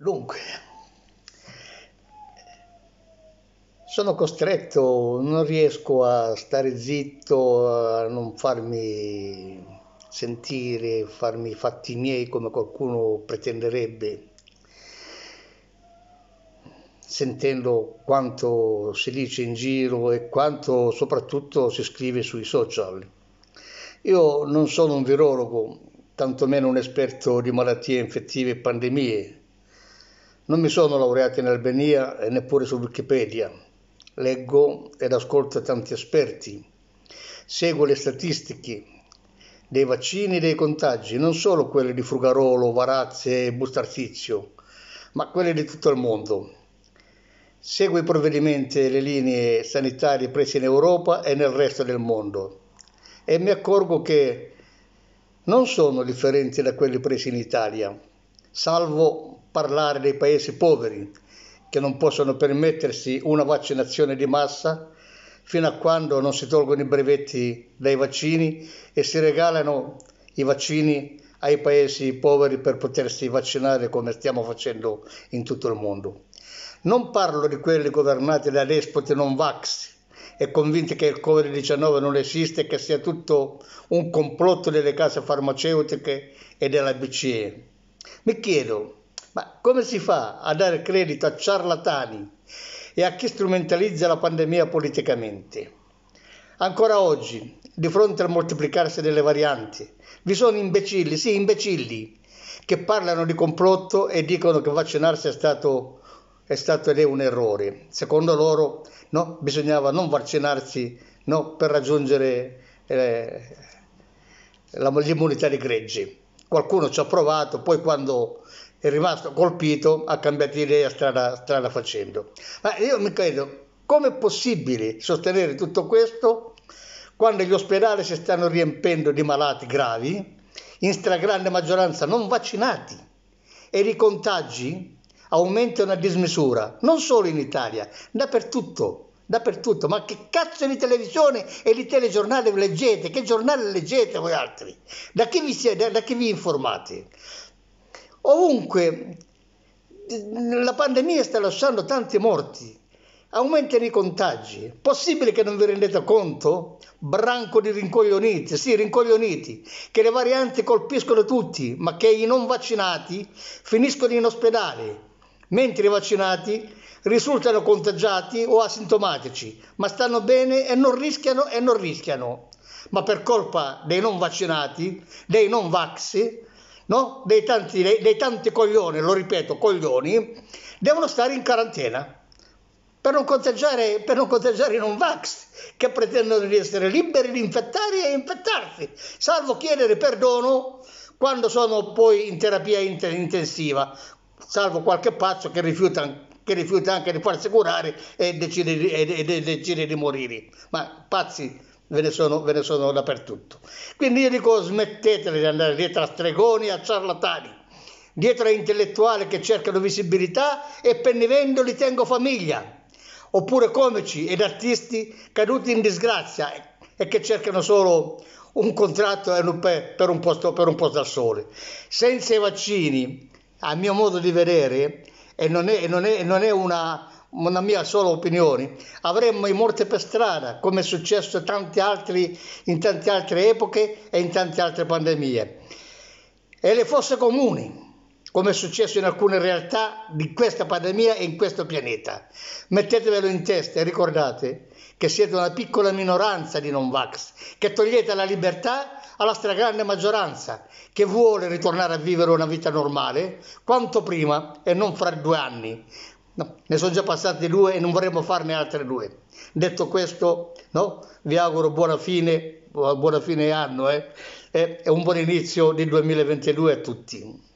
Dunque, sono costretto, non riesco a stare zitto, a non farmi sentire, farmi fatti miei come qualcuno pretenderebbe, sentendo quanto si dice in giro e quanto soprattutto si scrive sui social. Io non sono un virologo, tantomeno un esperto di malattie infettive e pandemie, non mi sono laureato in Albania e neppure su Wikipedia. Leggo ed ascolto tanti esperti. Seguo le statistiche dei vaccini e dei contagi, non solo quelli di Frugarolo, Varazze e Bustartizio, ma quelli di tutto il mondo. Seguo i provvedimenti e le linee sanitarie prese in Europa e nel resto del mondo e mi accorgo che non sono differenti da quelli presi in Italia, salvo parlare dei paesi poveri che non possono permettersi una vaccinazione di massa fino a quando non si tolgono i brevetti dai vaccini e si regalano i vaccini ai paesi poveri per potersi vaccinare come stiamo facendo in tutto il mondo. Non parlo di quelli governati da despoti non vax e convinti che il Covid-19 non esiste e che sia tutto un complotto delle case farmaceutiche e della BCE mi chiedo, ma come si fa a dare credito a ciarlatani e a chi strumentalizza la pandemia politicamente? Ancora oggi, di fronte al moltiplicarsi delle varianti, vi sono imbecilli, sì imbecilli, che parlano di complotto e dicono che vaccinarsi è stato, è stato ed è un errore. Secondo loro no, bisognava non vaccinarsi no, per raggiungere eh, l'immunità di gregge qualcuno ci ha provato, poi quando è rimasto colpito ha cambiato idea strada, strada facendo. Ma io mi chiedo, come è possibile sostenere tutto questo quando gli ospedali si stanno riempendo di malati gravi, in stragrande maggioranza non vaccinati e i contagi aumentano a dismisura, non solo in Italia, dappertutto dappertutto. Ma che cazzo di televisione e di telegiornale leggete? Che giornale leggete voi altri? Da chi vi, siete, da chi vi informate? Ovunque la pandemia sta lasciando tanti morti, aumentano i contagi. Possibile che non vi rendete conto? Branco di rincoglioniti, sì, rincoglioniti, che le varianti colpiscono tutti, ma che i non vaccinati finiscono in ospedale mentre i vaccinati risultano contagiati o asintomatici, ma stanno bene e non rischiano e non rischiano. Ma per colpa dei non vaccinati, dei non vaxi, no? dei, tanti, dei, dei tanti coglioni, lo ripeto, coglioni, devono stare in quarantena per non contagiare, per non contagiare i non vax che pretendono di essere liberi di infettare e infettarsi, salvo chiedere perdono quando sono poi in terapia intensiva, salvo qualche pazzo che rifiuta, che rifiuta anche di farsi curare e decide, e, e decide di morire. Ma pazzi ve ne, sono, ve ne sono dappertutto. Quindi io dico smettetele di andare dietro a stregoni e a ciarlatani dietro a intellettuali che cercano visibilità e pennivendoli tengo famiglia, oppure comici ed artisti caduti in disgrazia e che cercano solo un contratto per un posto, per un posto al sole. Senza i vaccini a mio modo di vedere, e non è, non è, non è una, una, mia sola opinione, avremmo i morti per strada, come è successo altri, in tante altre epoche e in tante altre pandemie. E le fosse comuni, come è successo in alcune realtà di questa pandemia e in questo pianeta. Mettetevelo in testa e ricordate che siete una piccola minoranza di non vax, che togliete la libertà alla stragrande maggioranza, che vuole ritornare a vivere una vita normale quanto prima e non fra due anni. No, ne sono già passati due e non vorremmo farne altre due. Detto questo, no, vi auguro buona fine, buona fine anno eh, e un buon inizio di 2022 a tutti.